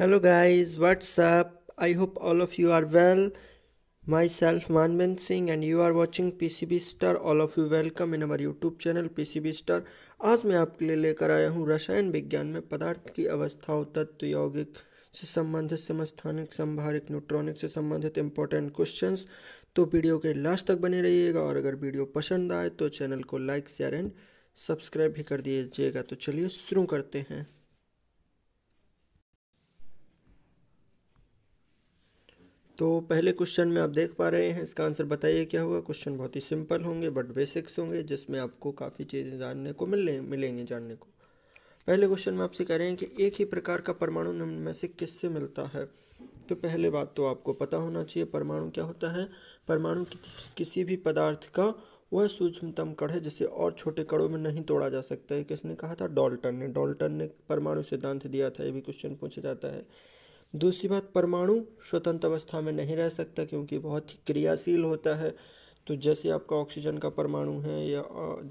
hello guys what's up i hope all of you are and you are watching P C B star all of you welcome in our YouTube channel P C B star आज मैं आपके लिए लेकर आया हूँ रसायन विज्ञान में पदार्थ की अवस्थाओं तत्व यौगिक से संबंधित समस्थानिक संभारिक न्यूट्रॉनिक से संबंधित इंपॉर्टेंट क्वेश्चन तो वीडियो के लास्ट तक बने रहिएगा और अगर वीडियो पसंद आए तो चैनल को लाइक शेयर एंड सब्सक्राइब भी कर दीजिएगा तो चलिए शुरू करते हैं तो पहले क्वेश्चन में आप देख पा रहे हैं इसका आंसर बताइए क्या होगा क्वेश्चन बहुत ही सिंपल होंगे बट बेसिक्स होंगे जिसमें आपको काफ़ी चीज़ें जानने को मिलने मिलेंगी जानने को पहले क्वेश्चन में आपसे कह रहे हैं कि एक ही प्रकार का परमाणु में से किससे मिलता है तो पहले बात तो आपको पता होना चाहिए परमाणु क्या होता है परमाणु कि, किसी भी पदार्थ का वह सूक्ष्मतम कड़ है जिसे और छोटे कड़ों में नहीं तोड़ा जा सकता है किसने कहा था डॉल्टन ने डॉल्टन ने परमाणु सिद्धांत दिया था ये भी क्वेश्चन पूछा जाता है दूसरी बात परमाणु स्वतंत्र अवस्था में नहीं रह सकता क्योंकि बहुत ही क्रियाशील होता है तो जैसे आपका ऑक्सीजन का परमाणु है या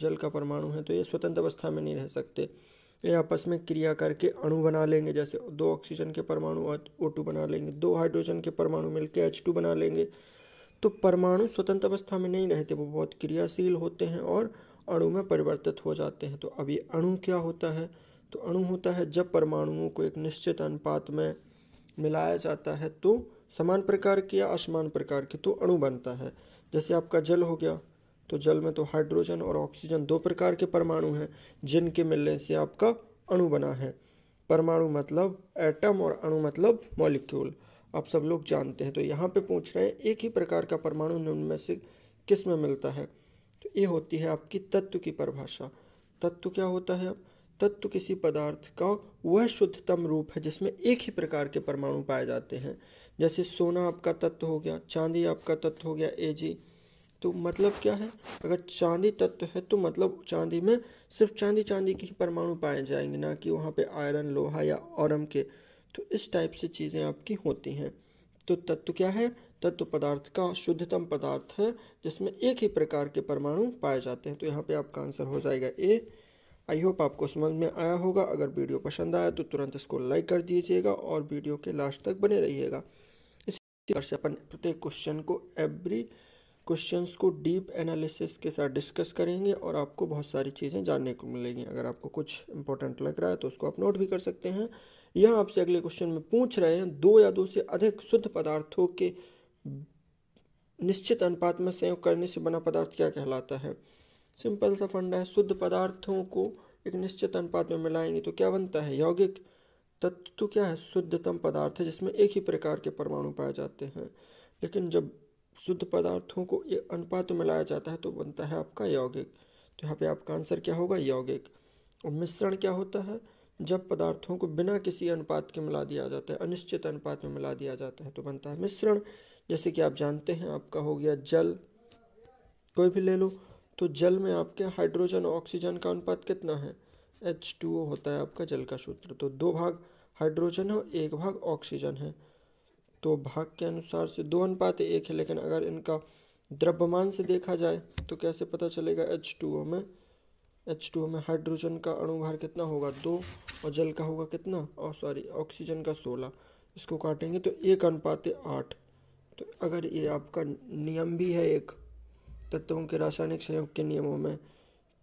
जल का परमाणु है तो ये स्वतंत्र अवस्था में नहीं रह सकते ये आपस में क्रिया करके अणु बना लेंगे जैसे दो ऑक्सीजन के परमाणु ओ टू बना लेंगे दो हाइड्रोजन के परमाणु मिलकर एच टू बना लेंगे तो परमाणु स्वतंत्र अवस्था में नहीं रहते वो बहुत क्रियाशील होते हैं और अणु में परिवर्तित हो जाते हैं तो अब ये अणु क्या होता है तो अणु होता है जब परमाणुओं को एक निश्चित अनुपात में मिलाया जाता है तो समान प्रकार के या असमान प्रकार के तो अणु बनता है जैसे आपका जल हो गया तो जल में तो हाइड्रोजन और ऑक्सीजन दो प्रकार के परमाणु हैं जिनके मिलने से आपका अणु बना है परमाणु मतलब एटम और अणु मतलब मॉलिक्यूल आप सब लोग जानते हैं तो यहाँ पे पूछ रहे हैं एक ही प्रकार का परमाणु निम्न से किस में मिलता है तो ये होती है आपकी तत्व की परिभाषा तत्व क्या होता है तत्व किसी पदार्थ का वह शुद्धतम रूप है जिसमें एक ही प्रकार के परमाणु पाए जाते हैं जैसे सोना आपका तत्व हो गया चांदी आपका तत्व हो गया ए जी तो मतलब क्या है अगर चांदी तत्व है तो मतलब चांदी में सिर्फ चांदी चांदी के ही परमाणु पाए जाएंगे ना कि वहाँ पे आयरन लोहा या औरम के तो इस टाइप से चीज़ें आपकी होती हैं तो तत्व क्या है तत्व पदार्थ का शुद्धतम पदार्थ है जिसमें एक ही प्रकार के परमाणु पाए जाते हैं तो यहाँ पे आपका आंसर हो जाएगा ए आई होप आपको समझ में आया होगा अगर वीडियो पसंद आया तो तुरंत इसको लाइक कर दीजिएगा और वीडियो के लास्ट तक बने रहिएगा इसी से अपन प्रत्येक क्वेश्चन को एवरी क्वेश्चंस को डीप एनालिसिस के साथ डिस्कस करेंगे और आपको बहुत सारी चीज़ें जानने को मिलेंगी अगर आपको कुछ इंपॉर्टेंट लग रहा है तो उसको आप नोट भी कर सकते हैं यहाँ आपसे अगले क्वेश्चन में पूछ रहे हैं दो या दो से अधिक शुद्ध पदार्थों के निश्चित अनुपात में संयोग करने से बना पदार्थ क्या कहलाता है सिंपल सा फंडा है शुद्ध पदार्थों को एक निश्चित अनुपात में मिलाएंगे तो क्या बनता है यौगिक तत्व तो क्या है शुद्धतम पदार्थ है जिसमें एक ही प्रकार के परमाणु पाए जाते हैं लेकिन जब शुद्ध पदार्थों को एक अनुपात में लाया जाता है तो बनता है आपका यौगिक तो यहाँ पे आपका आंसर क्या होगा यौगिक और मिश्रण क्या होता है जब पदार्थों को बिना किसी अनुपात के मिला दिया जाता है अनिश्चित अनुपात में मिला दिया जाता है तो बनता है मिश्रण जैसे कि आप जानते हैं आपका हो गया जल कोई भी ले लो तो जल में आपके हाइड्रोजन ऑक्सीजन का अनुपात कितना है एच टू ओ होता है आपका जल का सूत्र तो दो भाग हाइड्रोजन है और एक भाग ऑक्सीजन है तो भाग के अनुसार से दो अनुपात एक है लेकिन अगर इनका द्रव्यमान से देखा जाए तो कैसे पता चलेगा एच टू ओ में एच टू ओ में हाइड्रोजन का अणुभार कितना होगा दो और जल का होगा कितना और सॉरी ऑक्सीजन का सोलह इसको काटेंगे तो एक अनुपात आठ तो अगर ये आपका नियम भी है एक तत्वों के रासायनिक संयोग के नियमों में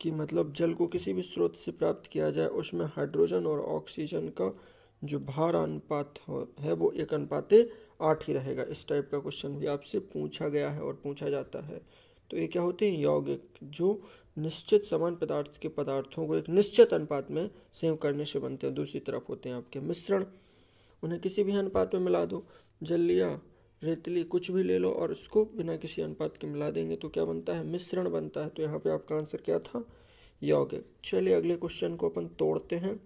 कि मतलब जल को किसी भी स्रोत से प्राप्त किया जाए उसमें हाइड्रोजन और ऑक्सीजन का जो भार अनुपात है वो एक अनुपात आठ ही रहेगा इस टाइप का क्वेश्चन भी आपसे पूछा गया है और पूछा जाता है तो ये क्या होते हैं यौगिक जो निश्चित समान पदार्थ के पदार्थों को एक निश्चित अनुपात में संयोग करने से बनते हैं दूसरी तरफ होते हैं आपके मिश्रण उन्हें किसी भी अनुपात में मिला दो जल लिया रेतली कुछ भी ले लो और उसको बिना किसी अनुपात के मिला देंगे तो क्या बनता है मिश्रण बनता है तो यहाँ पे आपका आंसर क्या था यौगिक चलिए अगले क्वेश्चन को अपन तोड़ते हैं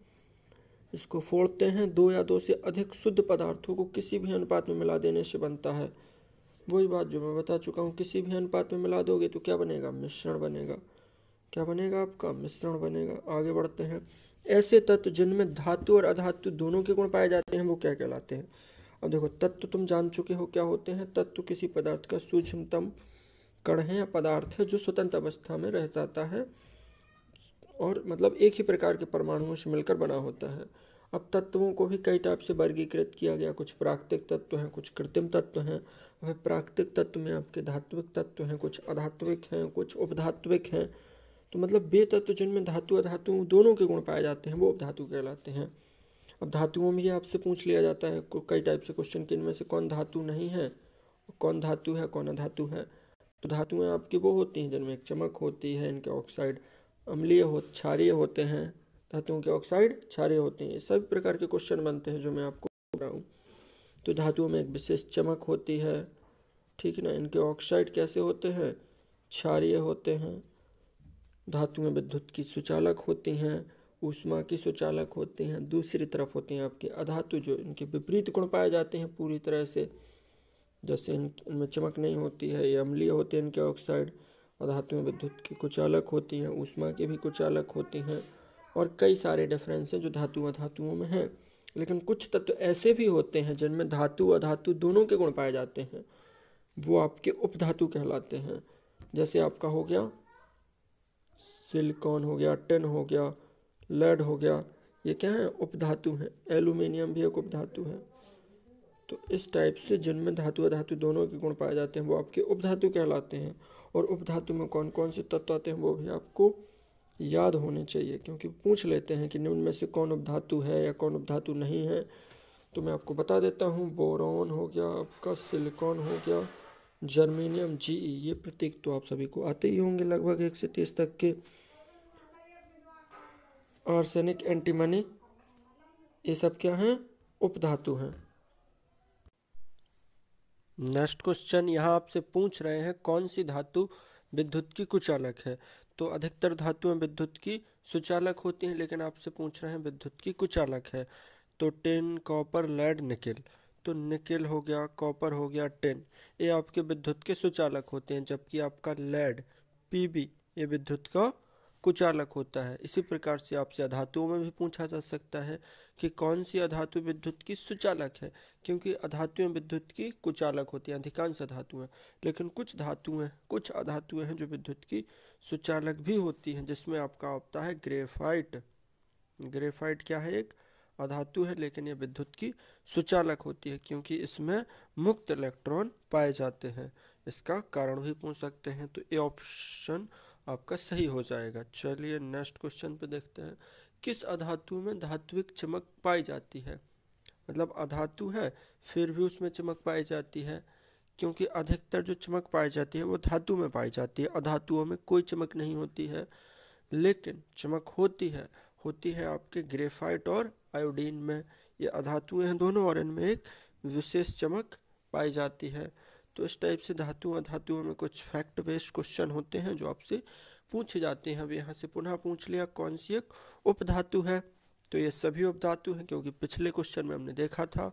इसको फोड़ते हैं दो या दो से अधिक शुद्ध पदार्थों को किसी भी अनुपात में मिला देने से बनता है वही बात जो मैं बता चुका हूँ किसी भी अनुपात में मिला दोगे तो क्या बनेगा मिश्रण बनेगा क्या बनेगा आपका मिश्रण बनेगा आगे बढ़ते हैं ऐसे तत्व जिनमें धातु और अधातु दोनों के गुण पाए जाते हैं वो क्या कहलाते हैं अब देखो तत्व तुम जान चुके हो क्या होते हैं तत्व किसी पदार्थ का सूक्ष्मतम कण है या पदार्थ है जो स्वतंत्र अवस्था में रह जाता है और मतलब एक ही प्रकार के परमाणुओं से मिलकर बना होता है अब तत्वों को भी कई टाइप से वर्गीकृत किया गया कुछ प्राकृतिक तत्व हैं कुछ कृत्रिम तत्व हैं वह प्राकृतिक तत्व में आपके धात्विक तत्व हैं कुछ अधात्विक हैं कुछ उपधात्विक हैं तो मतलब वे तत्व जिनमें धातु अधातु दोनों के गुण पाए जाते हैं वो उपधातु कहलाते हैं और धातुओं में ये आपसे पूछ लिया जाता है कई टाइप से क्वेश्चन कि इनमें से कौन धातु नहीं है कौन धातु है कौन अधातु है तो धातुएं आपकी वो होती हैं जिनमें एक चमक होती है इनके ऑक्साइड अम्लीय हो क्षारिय होते हैं धातुओं के ऑक्साइड क्षारिय होते हैं सभी प्रकार के क्वेश्चन बनते हैं जो मैं आपको रहा हूँ तो धातुओं में एक विशेष चमक होती है ठीक है ना इनके ऑक्साइड कैसे होते हैं क्षारिय होते हैं धातुएं विद्युत की सुचालक होती हैं ऊष्मा के सुचालक होते हैं दूसरी तरफ होते हैं आपके अधातु जो इनके विपरीत गुण पाए जाते हैं पूरी तरह से जैसे इन इनमें चमक नहीं होती है ये अम्लीय होते हैं इनके ऑक्साइड अधातु में विद्युत के कुचालक होती हैं ऊष्मा के भी कुचालक होते हैं और कई सारे डिफरेंस हैं जो धातु अधातुओं में हैं लेकिन कुछ तत्व ऐसे भी होते हैं जिनमें धातु अधातु दोनों के गुण पाए जाते हैं वो आपके उपधातु कहलाते हैं जैसे आपका हो गया सिलिकॉन हो गया टिन हो गया लेड हो गया ये क्या है उपधातु है एल्यूमिनियम भी एक उपधातु है तो इस टाइप से जिनमें धातु धातु दोनों के गुण पाए जाते हैं वो आपके उपधातु कहलाते हैं और उपधातु में कौन कौन से तत्व आते हैं वो भी आपको याद होने चाहिए क्योंकि पूछ लेते हैं कि निम्न में से कौन उपधातु है या कौन उपधातु नहीं है तो मैं आपको बता देता हूँ बोरॉन हो गया आपका सिलिकॉन हो गया जर्मेनियम जी e, ये प्रतीक तो आप सभी को आते ही होंगे लगभग एक से तीस तक के आर्सेनिक एंटीमनी ये सब क्या हैं उपधातु हैं नेक्स्ट क्वेश्चन यहाँ आपसे पूछ रहे हैं कौन सी धातु विद्युत की कुचालक है तो अधिकतर धातुएं विद्युत की सुचालक होती हैं लेकिन आपसे पूछ रहे हैं विद्युत की कुचालक है तो टेन कॉपर लेड निकिल तो निकिल हो गया कॉपर हो गया टेन ये आपके विद्युत के सुचालक होते हैं जबकि आपका लेड बी ये विद्युत का कुचालक होता है इसी प्रकार से आपसे अधातुओं में भी पूछा जा सकता है कि कौन सी अधातु विद्युत की सुचालक है क्योंकि अधातुएं विद्युत की कुचालक होती हैं अधिकांश अधातुएं लेकिन कुछ धातुएं कुछ अधातुएं हैं जो विद्युत की सुचालक भी होती हैं जिसमें आपका होता है ग्रेफाइट ग्रेफाइट क्या है एक अधातु है लेकिन यह विद्युत की सुचालक होती है क्योंकि इसमें मुक्त इलेक्ट्रॉन पाए जाते हैं इसका कारण भी पूछ सकते हैं तो ए ऑप्शन आपका सही हो जाएगा चलिए नेक्स्ट क्वेश्चन पे देखते हैं किस अधातु में धात्विक चमक पाई जाती है मतलब अधातु है फिर भी उसमें चमक पाई जाती है क्योंकि अधिकतर जो चमक पाई जाती है वो धातु में पाई जाती है अधातुओं में कोई चमक नहीं होती है लेकिन चमक होती है होती है आपके ग्रेफाइट और आयोडीन में ये अधातुएँ हैं दोनों और इनमें एक विशेष चमक पाई जाती है तो इस टाइप से धातु अधातुओं में कुछ फैक्ट बेस्ड क्वेश्चन होते हैं जो आपसे पूछे जाते हैं अब यहाँ से पुनः पूछ लिया कौन सी एक उपधातु है तो ये सभी उपधातु हैं क्योंकि पिछले क्वेश्चन में हमने देखा था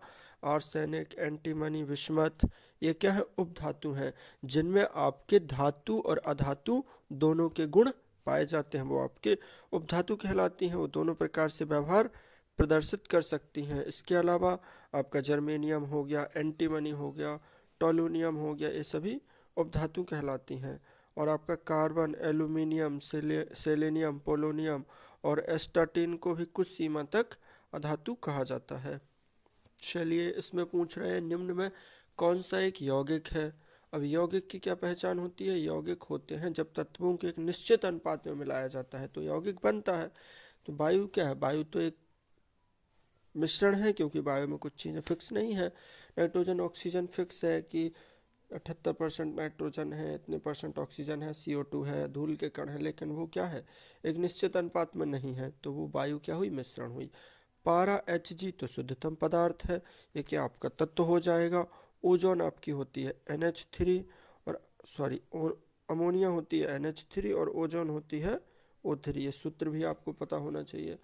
आर्सेनिक एंटीमनी विस्मत ये क्या है उपधातु हैं जिनमें आपके धातु और अधातु दोनों के गुण पाए जाते हैं वो आपके उपधातु कहलाती हैं वो दोनों प्रकार से व्यवहार प्रदर्शित कर सकती हैं इसके अलावा आपका जर्मेनियम हो गया एंटीमनी हो गया टोलोनियम हो गया ये सभी उपधातु कहलाती हैं और आपका कार्बन एल्यूमिनियम सेलेनियम पोलोनियम और एस्टाटिन को भी कुछ सीमा तक अधातु कहा जाता है चलिए इसमें पूछ रहे हैं निम्न में कौन सा एक यौगिक है अब यौगिक की क्या पहचान होती है यौगिक होते हैं जब तत्वों के एक निश्चित अनुपात में मिलाया जाता है तो यौगिक बनता है तो वायु क्या है वायु तो एक मिश्रण है क्योंकि बायो में कुछ चीज़ें फिक्स नहीं है नाइट्रोजन ऑक्सीजन फिक्स है कि अठहत्तर परसेंट नाइट्रोजन है इतने परसेंट ऑक्सीजन है सी टू है धूल के कण है लेकिन वो क्या है एक निश्चित अनुपात में नहीं है तो वो वायु क्या हुई मिश्रण हुई पारा एच जी तो शुद्धतम पदार्थ है ये क्या आपका तत्व हो जाएगा ओजोन आपकी होती है एन एच थ्री और सॉरी अमोनिया होती है एन एच थ्री और ओजोन होती है ओ थ्री ये सूत्र भी आपको पता होना चाहिए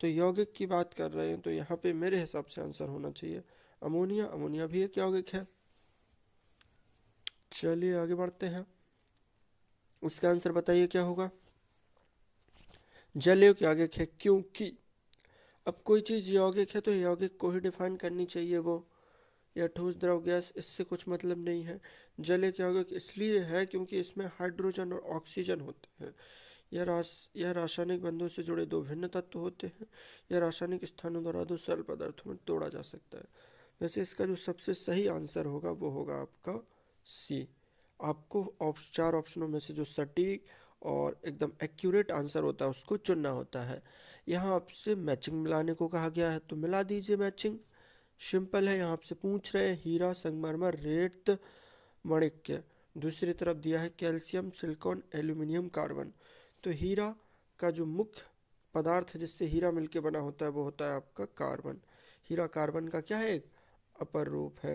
तो यौगिक की बात कर रहे हैं तो यहाँ पे मेरे हिसाब से आंसर होना चाहिए अमोनिया अमोनिया भी एक यौगिक है चलिए आगे बढ़ते हैं उसका आंसर बताइए क्या होगा जल यौगिक है क्योंकि अब कोई चीज़ यौगिक है तो यौगिक को ही डिफाइन करनी चाहिए वो या ठोस द्रव गैस इससे कुछ मतलब नहीं है जल यौगिक इसलिए है क्योंकि इसमें हाइड्रोजन और ऑक्सीजन होते हैं यह रास यह रासायनिक बंधों से जुड़े दो भिन्न तत्व होते हैं यह रासायनिक स्थानों द्वारा दो सरल पदार्थों में तोड़ा जा सकता है वैसे इसका जो सबसे सही आंसर होगा वो होगा आपका सी आपको ऑप्श चार ऑप्शनों में से जो सटीक और एकदम एक्यूरेट आंसर होता है उसको चुनना होता है यहाँ आपसे मैचिंग मिलाने को कहा गया है तो मिला दीजिए मैचिंग सिंपल है यहाँ आपसे पूछ रहे हैं हीरा संगमरमर रेत मणिक्य दूसरी तरफ दिया है कैल्शियम सिलिकॉन एल्यूमिनियम कार्बन तो हीरा का जो मुख्य पदार्थ है जिससे हीरा मिलके बना होता है वो होता है आपका कार्बन हीरा कार्बन का क्या है एक अपर रूप है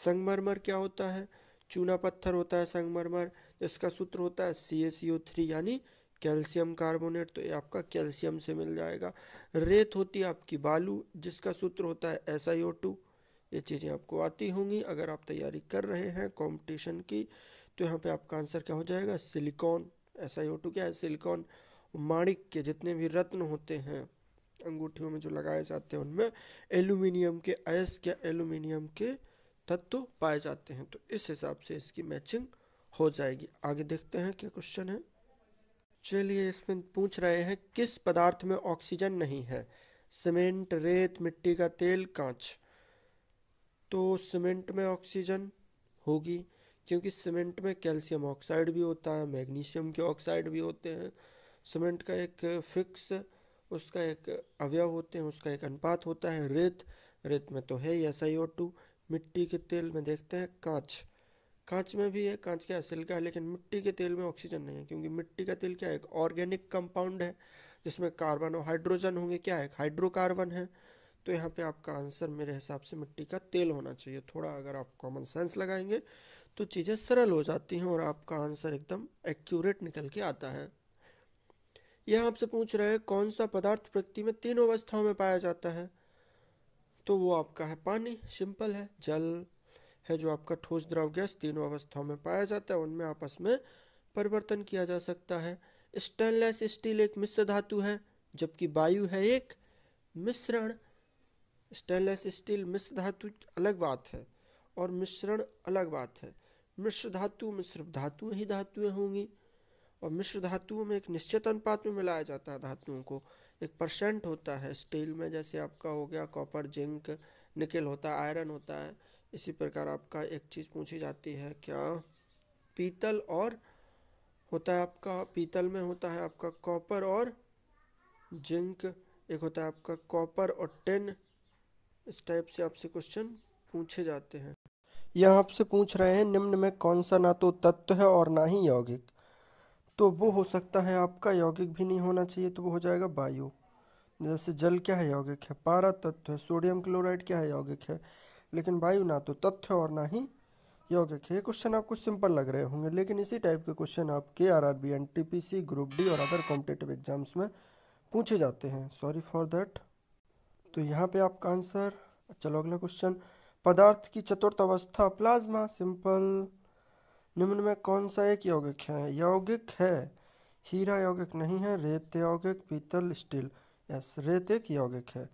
संगमरमर क्या होता है चूना पत्थर होता है संगमरमर जिसका सूत्र होता है सी एस सी थ्री यानी कैल्शियम कार्बोनेट तो ये आपका कैल्शियम से मिल जाएगा रेत होती है आपकी बालू जिसका सूत्र होता है एस आई ओ टू ये चीज़ें आपको आती होंगी अगर आप तैयारी कर रहे हैं कंपटीशन की तो यहाँ पे आपका आंसर क्या हो जाएगा सिलिकॉन ऐसा ही ओ टू क्या है सिलिकॉन माणिक के जितने भी रत्न होते हैं अंगूठियों में जो लगाए जाते हैं उनमें एल्यूमिनियम के अयस या एल्यूमिनियम के तत्व पाए जाते हैं तो इस हिसाब से इसकी मैचिंग हो जाएगी आगे देखते हैं क्या क्वेश्चन है चलिए इसमें पूछ रहे हैं किस पदार्थ में ऑक्सीजन नहीं है सीमेंट रेत मिट्टी का तेल कांच तो सीमेंट में ऑक्सीजन होगी क्योंकि सीमेंट में कैल्शियम ऑक्साइड भी होता है मैग्नीशियम के ऑक्साइड भी होते हैं सीमेंट का एक फिक्स उसका एक अवयव होते हैं उसका एक अनुपात होता है रेत रेत में तो है ही एस आई ओ टू मिट्टी के तेल में देखते हैं कांच कांच में भी है कांच क्या सिल्का है लेकिन मिट्टी के तेल में ऑक्सीजन नहीं है क्योंकि मिट्टी का तेल क्या है एक ऑर्गेनिक कंपाउंड है जिसमें कार्बन और हाइड्रोजन होंगे क्या है हाइड्रोकार्बन है तो यहाँ पे आपका आंसर मेरे हिसाब से मिट्टी का तेल होना चाहिए थोड़ा अगर आप कॉमन सेंस लगाएंगे तो चीज़ें सरल हो जाती हैं और आपका आंसर एकदम एक्यूरेट निकल के आता है यह आपसे पूछ रहे हैं कौन सा पदार्थ प्रकृति में तीन अवस्थाओं में पाया जाता है तो वो आपका है पानी सिंपल है जल है जो आपका ठोस द्रव गैस तीनों अवस्थाओं में पाया जाता है उनमें आपस में परिवर्तन किया जा सकता है स्टेनलेस स्टील एक मिश्र धातु है जबकि वायु है एक मिश्रण स्टेनलेस स्टील मिश्र धातु अलग बात है और मिश्रण अलग बात है मिश्र धातु में सिर्फ धातुएँ ही धातुएँ होंगी और मिश्र धातुओं में एक निश्चित अनुपात में मिलाया जाता है धातुओं को एक परसेंट होता है स्टील में जैसे आपका हो गया कॉपर जिंक निकल होता है आयरन होता है इसी प्रकार आपका एक चीज़ पूछी जाती है क्या पीतल और होता है आपका पीतल में होता है आपका कॉपर और जिंक एक होता है आपका कॉपर और टेन इस टाइप से आपसे क्वेश्चन पूछे जाते हैं यह आपसे पूछ रहे हैं निम्न में कौन सा ना तो तत्व है और ना ही यौगिक तो वो हो सकता है आपका यौगिक भी नहीं होना चाहिए तो वो हो जाएगा वायु जैसे जल क्या है यौगिक है पारा तत्व है सोडियम क्लोराइड क्या है यौगिक है लेकिन वायु ना तो तत्व और ना ही यौगिक है ये क्वेश्चन आपको सिंपल लग रहे होंगे लेकिन इसी टाइप के क्वेश्चन आप के R R B N T P C group D और अदर कॉम्पिटेटिव एग्जाम्स में पूछे जाते हैं सॉरी फॉर दैट तो यहाँ पे आपका आंसर चलो अगला क्वेश्चन पदार्थ की चतुर्थ अवस्था प्लाज्मा सिंपल निम्न में कौन सा एक यौगिक है यौगिक है हीरा यौगिक नहीं है रेत यौगिक पीतल स्टील यस रेत एक यौगिक है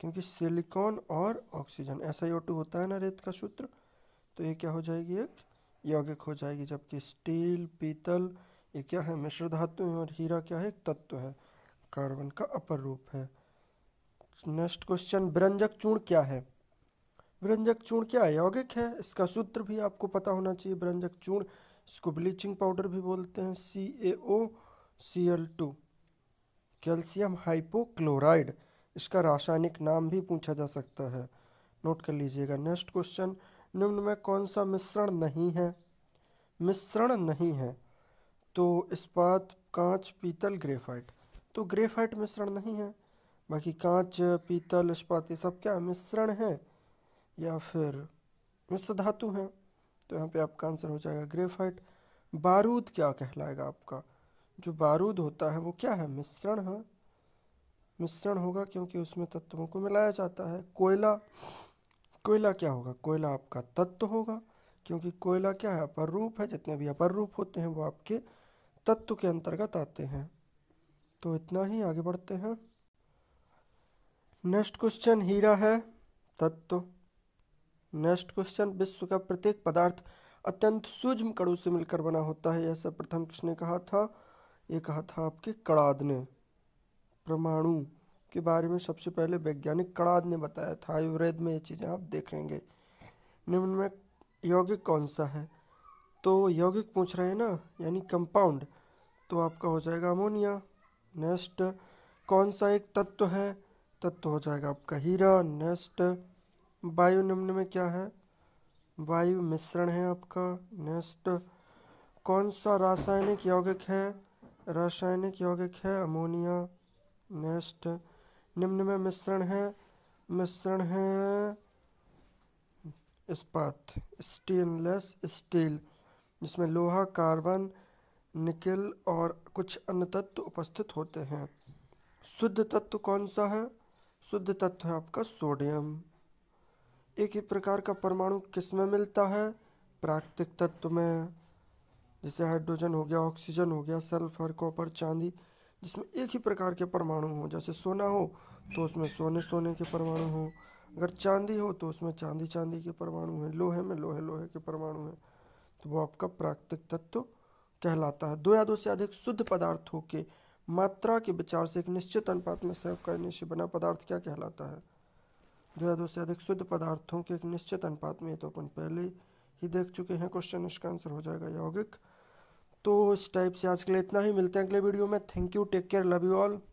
क्योंकि सिलिकॉन और ऑक्सीजन ऐसा यो होता है ना रेत का सूत्र तो ये क्या हो जाएगी एक यौगिक हो जाएगी जबकि स्टील पीतल ये क्या है मिश्र धातु और हीरा क्या है एक तत्व है कार्बन का अपर रूप है नेक्स्ट क्वेश्चन व्यंजक चूर्ण क्या है व्यंजक चूर्ण क्या है यौगिक है इसका सूत्र भी आपको पता होना चाहिए व्यंजक चूर्ण इसको ब्लीचिंग पाउडर भी बोलते हैं C A O C L two calcium hypochloride इसका रासायनिक नाम भी पूछा जा सकता है नोट कर लीजिएगा नेक्स्ट क्वेश्चन निम्न में कौन सा मिश्रण नहीं है मिश्रण नहीं है तो इस्पात कांच पीतल ग्रेफाइट तो ग्रेफाइट मिश्रण नहीं है बाकी कांच पीतल इस्पात सब क्या मिश्रण है या फिर मिश्र धातु हैं तो यहाँ पे आपका आंसर हो जाएगा ग्रेफाइट बारूद क्या कहलाएगा आपका जो बारूद होता है वो क्या है मिश्रण है हाँ। मिश्रण होगा क्योंकि उसमें तत्वों को मिलाया जाता है कोयला कोयला क्या होगा कोयला आपका तत्व होगा क्योंकि कोयला क्या है अपर रूप है जितने भी अपर रूप होते हैं वो आपके तत्व के अंतर्गत आते हैं तो इतना ही आगे बढ़ते हैं नेक्स्ट क्वेश्चन हीरा है तत्व नेक्स्ट क्वेश्चन विश्व का प्रत्येक पदार्थ अत्यंत सूक्ष्म कणों से मिलकर बना होता है ऐसा प्रथम किसने कहा था ये कहा था आपके कड़ाद ने परमाणु के बारे में सबसे पहले वैज्ञानिक कड़ाद ने बताया था आयुर्वेद में ये चीज़ें आप देखेंगे निम्न में यौगिक कौन सा है तो यौगिक पूछ रहे हैं ना यानी कंपाउंड तो आपका हो जाएगा अमोनिया नेक्स्ट कौन सा एक तत्व है तत्व हो जाएगा आपका हीरा नेक्स्ट वायु निम्न में क्या है वायु मिश्रण है आपका नेक्स्ट कौन सा रासायनिक यौगिक है रासायनिक यौगिक है अमोनिया नेक्स्ट निम्न में मिश्रण है मिश्रण है इस्पात स्टेनलेस स्टील जिसमें लोहा कार्बन निकल और कुछ अन्य तत्व उपस्थित होते हैं शुद्ध तत्व कौन सा है शुद्ध तत्व है आपका सोडियम एक ही प्रकार का परमाणु किस में मिलता है प्राकृतिक तत्व में जैसे हाइड्रोजन हो गया ऑक्सीजन हो गया सल्फर कॉपर चांदी जिसमें एक ही प्रकार के परमाणु हो जैसे सोना हो तो उसमें सोने सोने के परमाणु हो अगर चांदी हो तो उसमें चांदी चांदी के परमाणु हैं लोहे में लोहे लोहे के परमाणु हैं तो वो आपका प्राकृतिक तत्व कहलाता है दो या दो से अधिक शुद्ध पदार्थों के मात्रा के विचार से एक निश्चित अनुपात में संयोग करने से बना पदार्थ क्या कहलाता है दो या दो से अधिक शुद्ध पदार्थों के एक निश्चित अनुपात में तो अपन पहले ही देख चुके हैं क्वेश्चन इसका आंसर हो जाएगा यौगिक तो इस टाइप से आज के लिए इतना ही मिलते हैं अगले वीडियो में thank you take care love you all